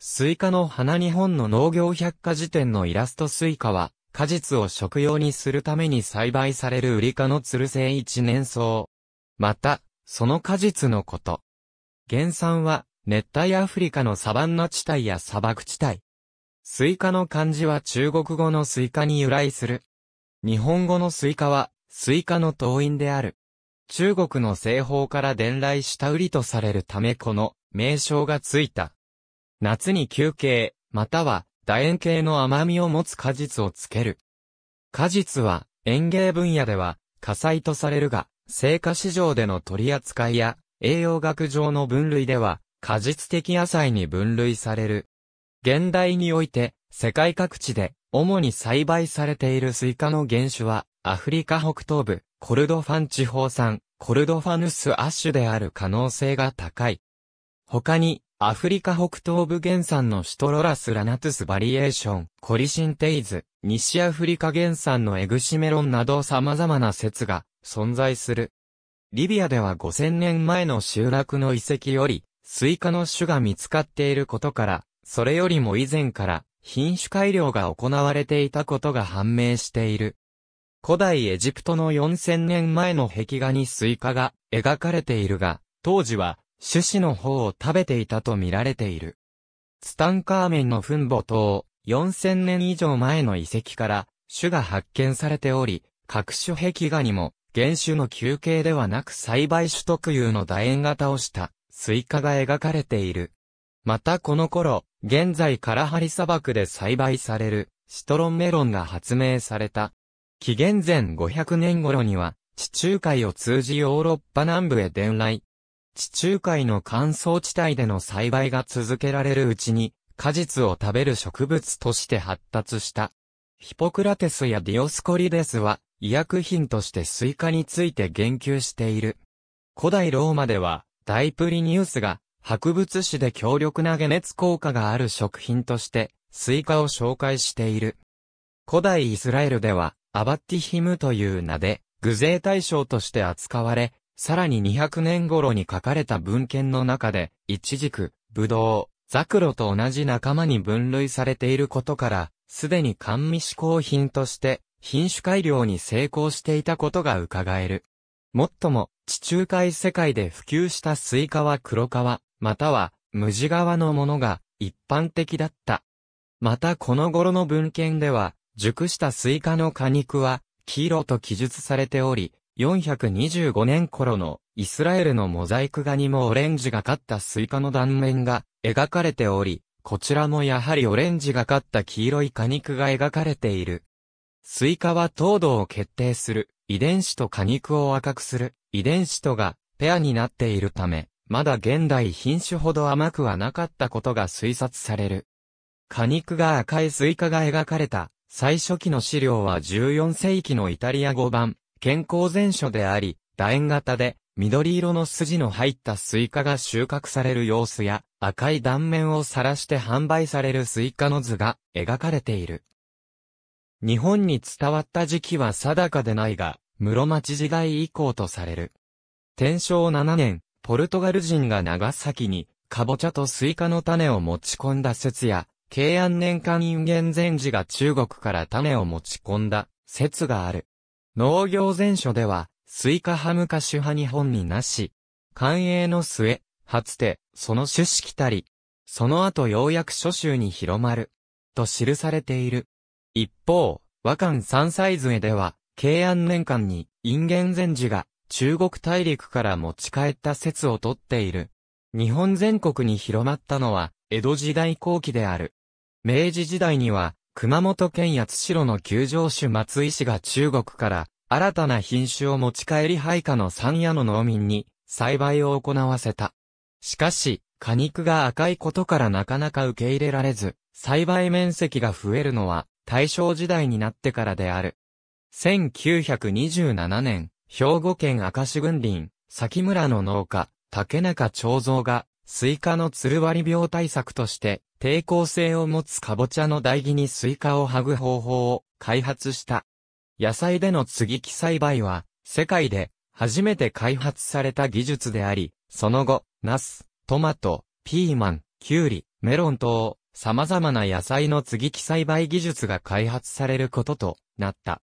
スイカの花日本の農業百科事典のイラストスイカは、果実を食用にするために栽培されるウリ科のつる性一年草。また、その果実のこと。原産は、熱帯アフリカのサバンナ地帯や砂漠地帯。スイカの漢字は中国語のスイカに由来する。日本語のスイカは、スイカの党員である。中国の西方から伝来したウリとされるためこの名称がついた。夏に休憩、または楕円形の甘みを持つ果実をつける。果実は園芸分野では火災とされるが、成果市場での取り扱いや栄養学上の分類では果実的野菜に分類される。現代において世界各地で主に栽培されているスイカの原種はアフリカ北東部コルドファン地方産コルドファヌスアッシュである可能性が高い。他にアフリカ北東部原産のシトロラスラナトゥスバリエーション、コリシンテイズ、西アフリカ原産のエグシメロンなど様々な説が存在する。リビアでは5000年前の集落の遺跡より、スイカの種が見つかっていることから、それよりも以前から品種改良が行われていたことが判明している。古代エジプトの4000年前の壁画にスイカが描かれているが、当時は種子の方を食べていたと見られている。ツタンカーメンの墳墓等、4000年以上前の遺跡から、種が発見されており、各種壁画にも、原種の休憩ではなく栽培種特有の楕円型をした、スイカが描かれている。またこの頃、現在カラハリ砂漠で栽培される、シトロンメロンが発明された。紀元前500年頃には、地中海を通じヨーロッパ南部へ伝来、地中海の乾燥地帯での栽培が続けられるうちに、果実を食べる植物として発達した。ヒポクラテスやディオスコリデスは、医薬品としてスイカについて言及している。古代ローマでは、ダイプリニウスが、博物誌で強力な解熱効果がある食品として、スイカを紹介している。古代イスラエルでは、アバッティヒムという名で、具税対象として扱われ、さらに200年頃に書かれた文献の中で、一軸、ブドウ、ザクロと同じ仲間に分類されていることから、すでに甘味嗜好品として、品種改良に成功していたことが伺える。もっとも、地中海世界で普及したスイカは黒皮、または、無地皮のものが、一般的だった。またこの頃の文献では、熟したスイカの果肉は、黄色と記述されており、425年頃のイスラエルのモザイク画にもオレンジがかったスイカの断面が描かれており、こちらもやはりオレンジがかった黄色い果肉が描かれている。スイカは糖度を決定する遺伝子と果肉を赤くする遺伝子とがペアになっているため、まだ現代品種ほど甘くはなかったことが推察される。果肉が赤いスイカが描かれた最初期の資料は14世紀のイタリア語版健康全書であり、楕円型で、緑色の筋の入ったスイカが収穫される様子や、赤い断面を晒して販売されるスイカの図が描かれている。日本に伝わった時期は定かでないが、室町時代以降とされる。天正7年、ポルトガル人が長崎に、カボチャとスイカの種を持ち込んだ説や、慶安年間人元禅師が中国から種を持ち込んだ説がある。農業全書では、スイカ派昔派日本になし、官営の末、はつて、その種子来たり、その後ようやく諸州に広まる、と記されている。一方、和漢三歳へ。では、慶安年間に、陰元禅師が、中国大陸から持ち帰った説をとっている。日本全国に広まったのは、江戸時代後期である。明治時代には、熊本県八代の球場種松井氏が中国から新たな品種を持ち帰り配下の山野の農民に栽培を行わせた。しかし、果肉が赤いことからなかなか受け入れられず、栽培面積が増えるのは大正時代になってからである。1927年、兵庫県明石郡林、崎村の農家、竹中長蔵がスイカのつる割り病対策として、抵抗性を持つカボチャの台木にスイカを剥ぐ方法を開発した。野菜での継ぎ木栽培は、世界で初めて開発された技術であり、その後、ナス、トマト、ピーマン、キュウリ、メロン等、様々な野菜の継ぎ木栽培技術が開発されることとなった。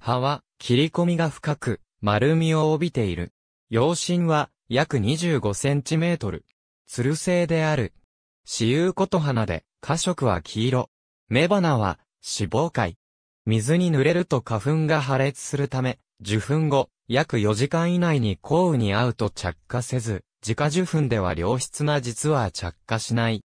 葉は、切り込みが深く、丸みを帯びている。葉身は、約25センチメートル。つる性である。私有こと花で、花色は黄色。雌花は、脂肪解。水に濡れると花粉が破裂するため、受粉後、約4時間以内に降雨に合うと着火せず、自家受粉では良質な実は着火しない。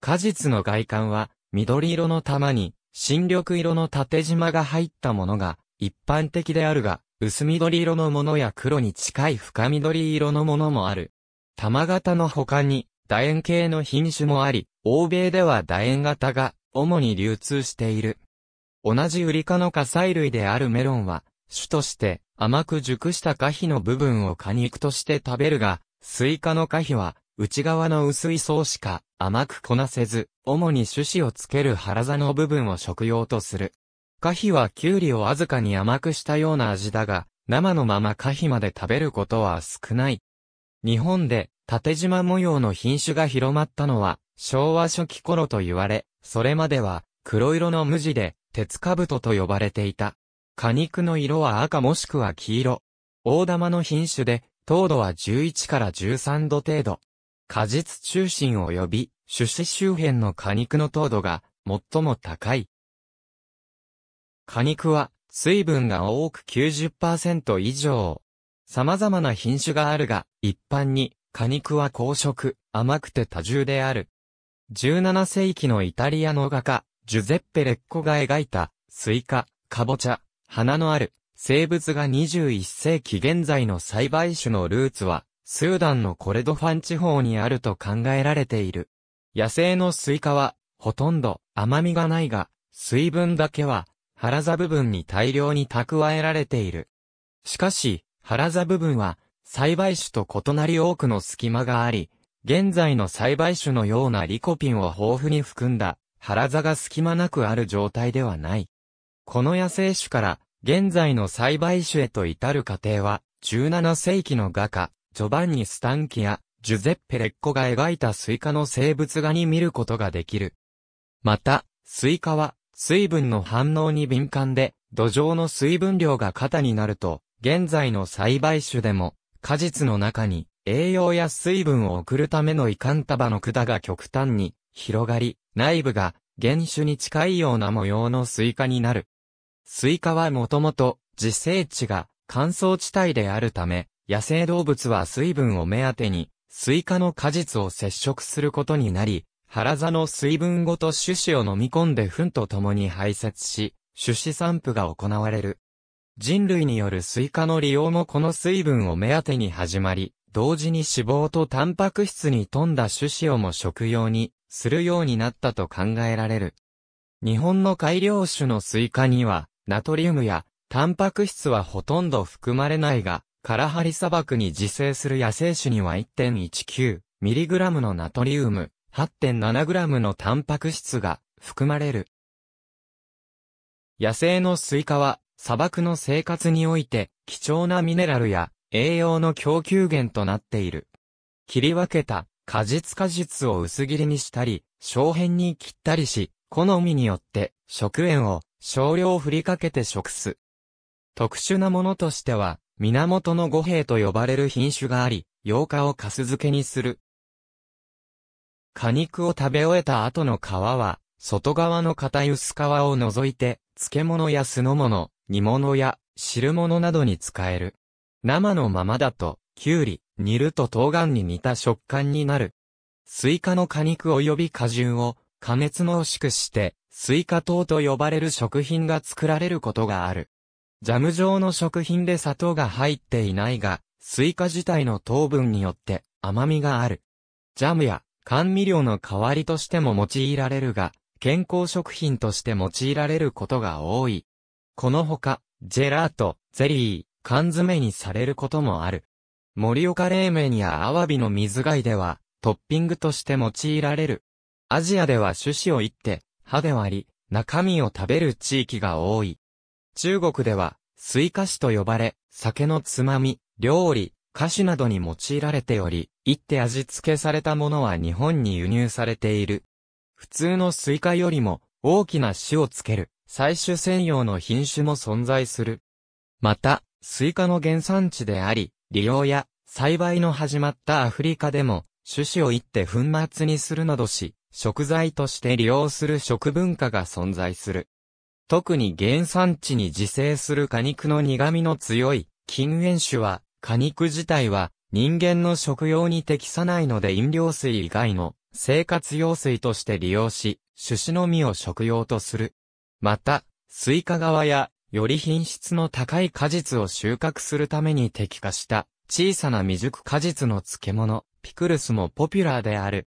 果実の外観は、緑色の玉に、新緑色の縦縞が入ったものが、一般的であるが、薄緑色のものや黒に近い深緑色のものもある。玉型の他に、楕円形の品種もあり、欧米では楕円型が主に流通している。同じウリ科の火砕類であるメロンは、種として甘く熟した果皮の部分を果肉として食べるが、スイカの果皮は内側の薄い層しか甘くこなせず、主に種子をつける腹座の部分を食用とする。果皮はキュウリをわずかに甘くしたような味だが、生のまま果皮まで食べることは少ない。日本で縦縞模様の品種が広まったのは昭和初期頃と言われ、それまでは黒色の無地で鉄兜と呼ばれていた。果肉の色は赤もしくは黄色。大玉の品種で糖度は11から13度程度。果実中心及び種子周辺の果肉の糖度が最も高い。果肉は水分が多く90%以上。様々な品種があるが、一般に、果肉は高色、甘くて多重である。17世紀のイタリアの画家、ジュゼッペ・レッコが描いた、スイカ、カボチャ、花のある、生物が21世紀現在の栽培種のルーツは、スーダンのコレドファン地方にあると考えられている。野生のスイカは、ほとんど甘みがないが、水分だけは、腹座部分に大量に蓄えられている。しかし、原座部分は、栽培種と異なり多くの隙間があり、現在の栽培種のようなリコピンを豊富に含んだ、原座が隙間なくある状態ではない。この野生種から、現在の栽培種へと至る過程は、17世紀の画家、ジョバンニ・スタンキや、ジュゼッペ・レッコが描いたスイカの生物画に見ることができる。また、スイカは、水分の反応に敏感で、土壌の水分量が肩になると、現在の栽培種でも、果実の中に栄養や水分を送るための胃管束の管が極端に広がり、内部が原種に近いような模様のスイカになる。スイカはもともと自生地が乾燥地帯であるため、野生動物は水分を目当てに、スイカの果実を接触することになり、腹座の水分ごと種子を飲み込んで糞と共に排泄し、種子散布が行われる。人類によるスイカの利用もこの水分を目当てに始まり、同時に脂肪とタンパク質に富んだ種子をも食用にするようになったと考えられる。日本の改良種のスイカには、ナトリウムやタンパク質はほとんど含まれないが、カラハリ砂漠に自生する野生種には 1.19mg のナトリウム、8.7g のタンパク質が含まれる。野生のスイカは砂漠の生活において貴重なミネラルや栄養の供給源となっている。切り分けた果実果実を薄切りにしたり、小片に切ったりし、好みによって食塩を少量振りかけて食す。特殊なものとしては、源の五兵と呼ばれる品種があり、洋化を粕漬けにする。果肉を食べ終えた後の皮は、外側の硬い薄皮を除いて、漬物や酢の物、煮物や汁物などに使える。生のままだと、きゅうり、煮ると冬瓜に似た食感になる。スイカの果肉及び果汁を加熱濃縮して、スイカ糖と呼ばれる食品が作られることがある。ジャム状の食品で砂糖が入っていないが、スイカ自体の糖分によって甘みがある。ジャムや甘味料の代わりとしても用いられるが、健康食品として用いられることが多い。このほか、ジェラート、ゼリー、缶詰にされることもある。盛岡冷麺やアワビの水貝では、トッピングとして用いられる。アジアでは種子を言って、歯で割り、中身を食べる地域が多い。中国では、スイカ酒と呼ばれ、酒のつまみ、料理、菓子などに用いられており、いって味付けされたものは日本に輸入されている。普通のスイカよりも、大きな種をつける、採取専用の品種も存在する。また、スイカの原産地であり、利用や栽培の始まったアフリカでも、種子をいって粉末にするなどし、食材として利用する食文化が存在する。特に原産地に自生する果肉の苦味の強い禁煙種は、果肉自体は人間の食用に適さないので飲料水以外の生活用水として利用し、種子の実を食用とする。また、スイカ側や、より品質の高い果実を収穫するために適化した小さな未熟果実の漬物、ピクルスもポピュラーである。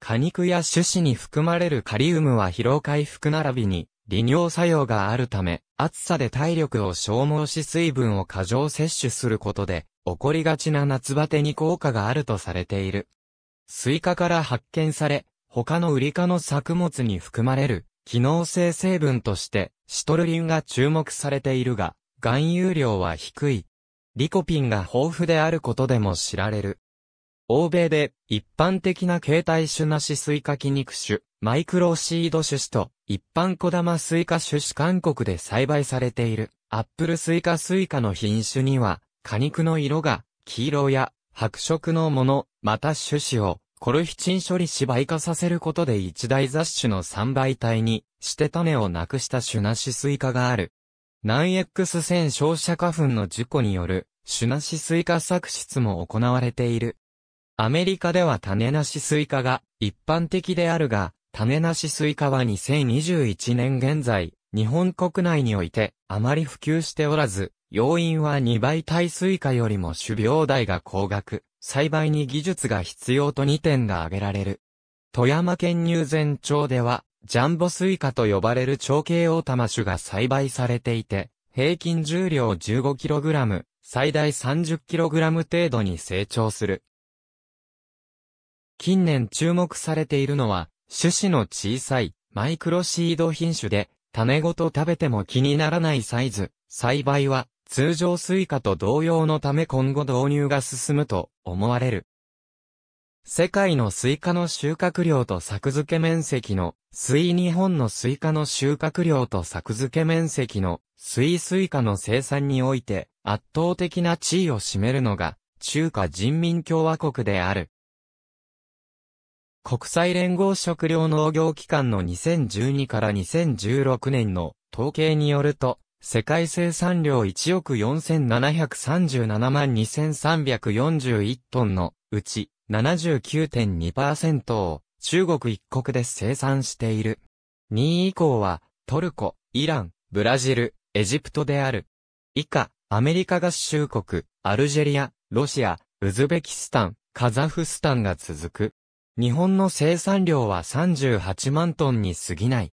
果肉や種子に含まれるカリウムは疲労回復並びに利尿作用があるため、暑さで体力を消耗し水分を過剰摂取することで、起こりがちな夏バテに効果があるとされている。スイカから発見され、他のウリ科の作物に含まれる機能性成分としてシトルリンが注目されているが、含有量は低い。リコピンが豊富であることでも知られる。欧米で一般的な形態種なしスイカ筋肉種、マイクロシード種子と一般小玉スイカ種子韓国で栽培されているアップルスイカスイカの品種には果肉の色が黄色や白色のもの、また種子をコルヒチン処理芝居化させることで一大雑種の3倍体にして種をなくした種なしスイカがある。南 X 線照射花粉の事故による種なしスイカ作出も行われている。アメリカでは種なしスイカが一般的であるが、種なしスイカは2021年現在、日本国内においてあまり普及しておらず、要因は2倍体スイカよりも種苗代が高額。栽培に技術が必要と2点が挙げられる。富山県入善町では、ジャンボスイカと呼ばれる長径大玉種が栽培されていて、平均重量 15kg、最大 30kg 程度に成長する。近年注目されているのは、種子の小さいマイクロシード品種で、種ごと食べても気にならないサイズ、栽培は通常スイカと同様のため今後導入が進むと思われる。世界のスイカの収穫量と作付け面積の、水日本のスイカの収穫量と作付け面積の、水スイカの生産において、圧倒的な地位を占めるのが、中華人民共和国である。国際連合食糧農業機関の2012から2016年の統計によると、世界生産量1億4737万2341トンのうち79.2%を中国一国で生産している。2位以降はトルコ、イラン、ブラジル、エジプトである。以下、アメリカ合衆国、アルジェリア、ロシア、ウズベキスタン、カザフスタンが続く。日本の生産量は38万トンに過ぎない。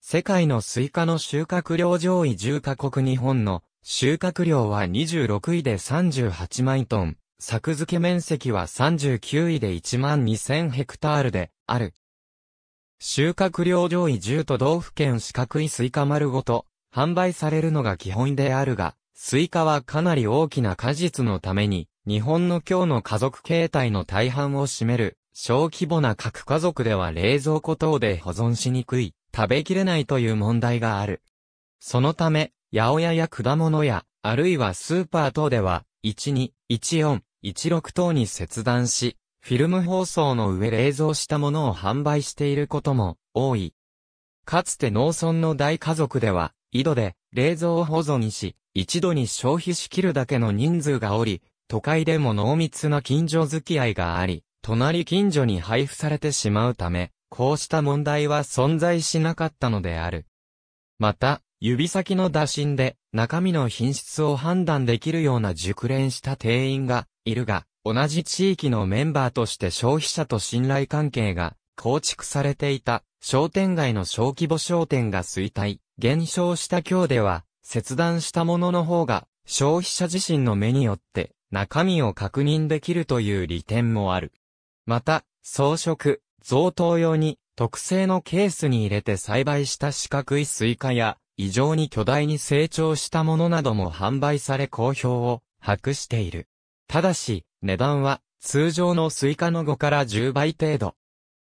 世界のスイカの収穫量上位10カ国日本の収穫量は26位で38万トン、作付け面積は39位で1万2000ヘクタールである。収穫量上位10都道府県四角いスイカ丸ごと販売されるのが基本であるが、スイカはかなり大きな果実のために、日本の今日の家族形態の大半を占める、小規模な各家族では冷蔵庫等で保存しにくい。食べきれないという問題がある。そのため、八百屋や果物屋、あるいはスーパー等では、12、14、16等に切断し、フィルム包装の上冷蔵したものを販売していることも多い。かつて農村の大家族では、井戸で冷蔵を保存し、一度に消費しきるだけの人数がおり、都会でも濃密な近所付き合いがあり、隣近所に配布されてしまうため、こうした問題は存在しなかったのである。また、指先の打診で中身の品質を判断できるような熟練した店員がいるが、同じ地域のメンバーとして消費者と信頼関係が構築されていた商店街の小規模商店が衰退、減少した今日では、切断したものの方が消費者自身の目によって中身を確認できるという利点もある。また、装飾、贈答用に特製のケースに入れて栽培した四角いスイカや、異常に巨大に成長したものなども販売され好評を博している。ただし、値段は通常のスイカの5から10倍程度。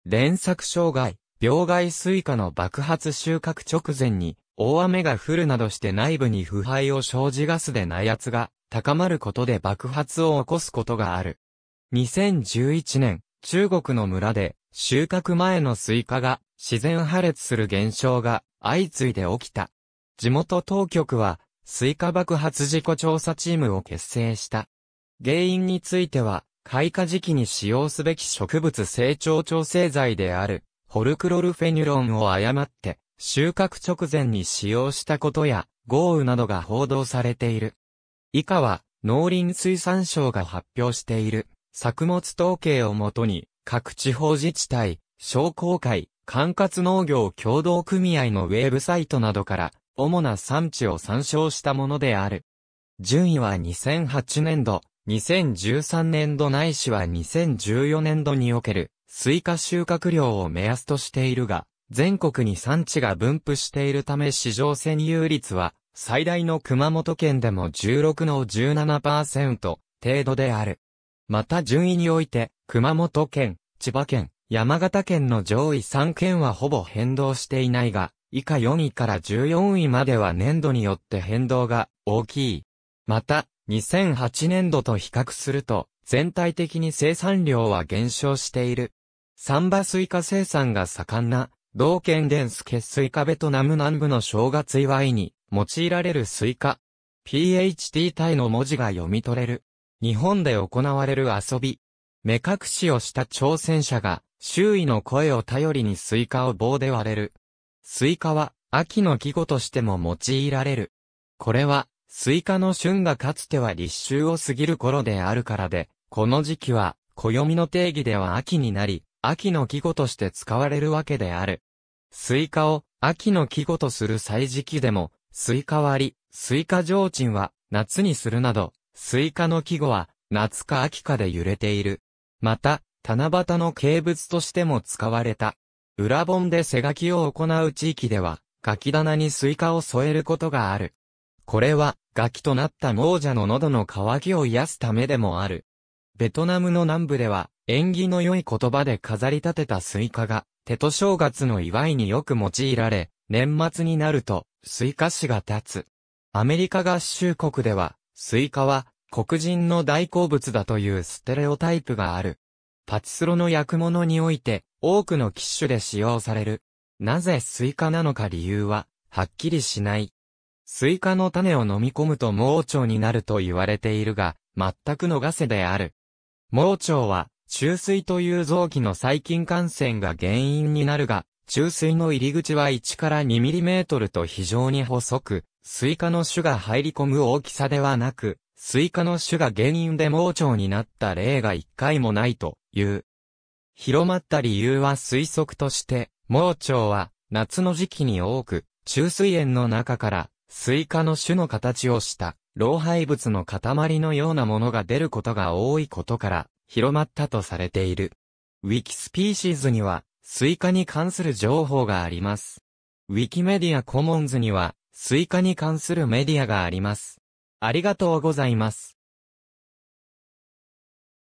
連作障害、病害スイカの爆発収穫直前に大雨が降るなどして内部に腐敗を生じガスで内圧が高まることで爆発を起こすことがある。2011年、中国の村で収穫前のスイカが自然破裂する現象が相次いで起きた。地元当局はスイカ爆発事故調査チームを結成した。原因については開花時期に使用すべき植物成長調整剤であるホルクロルフェニュロンを誤って収穫直前に使用したことや豪雨などが報道されている。以下は農林水産省が発表している作物統計をもとに各地方自治体、商工会、管轄農業協同組合のウェブサイトなどから、主な産地を参照したものである。順位は2008年度、2013年度ないしは2014年度における、スイカ収穫量を目安としているが、全国に産地が分布しているため市場占有率は、最大の熊本県でも16の17%程度である。また順位において、熊本県、千葉県、山形県の上位3県はほぼ変動していないが、以下4位から14位までは年度によって変動が大きい。また、2008年度と比較すると、全体的に生産量は減少している。サンバスイカ生産が盛んな、同県伝スケスイカベトナム南部の正月祝いに用いられるスイカ。PHT 体の文字が読み取れる。日本で行われる遊び、目隠しをした挑戦者が、周囲の声を頼りにスイカを棒で割れる。スイカは、秋の季語としても用いられる。これは、スイカの旬がかつては立秋を過ぎる頃であるからで、この時期は、暦の定義では秋になり、秋の季語として使われるわけである。スイカを秋の季語とする歳時期でも、スイカ割り、スイカ上鎮は夏にするなど、スイカの季語は夏か秋かで揺れている。また、七夕の形物としても使われた。裏本で背書きを行う地域では、書き棚にスイカを添えることがある。これは、ガキとなった亡者の喉の渇きを癒すためでもある。ベトナムの南部では、縁起の良い言葉で飾り立てたスイカが、テト正月の祝いによく用いられ、年末になると、スイカ市が立つ。アメリカ合衆国では、スイカは、黒人の大好物だというステレオタイプがある。パチスロの焼くものにおいて、多くの機種で使用される。なぜスイカなのか理由は、はっきりしない。スイカの種を飲み込むと盲腸になると言われているが、全く逃せである。盲腸は、中水という臓器の細菌感染が原因になるが、中水の入り口は1から2ミリメートルと非常に細く、スイカの種が入り込む大きさではなく、スイカの種が原因で盲腸になった例が一回もないという。広まった理由は推測として、盲腸は夏の時期に多く、中水炎の中からスイカの種の形をした老廃物の塊のようなものが出ることが多いことから広まったとされている。ウィキスピーシーズにはスイカに関する情報があります。ウィキメディアコモンズにはスイカに関するメディアがあります。ありがとうございます。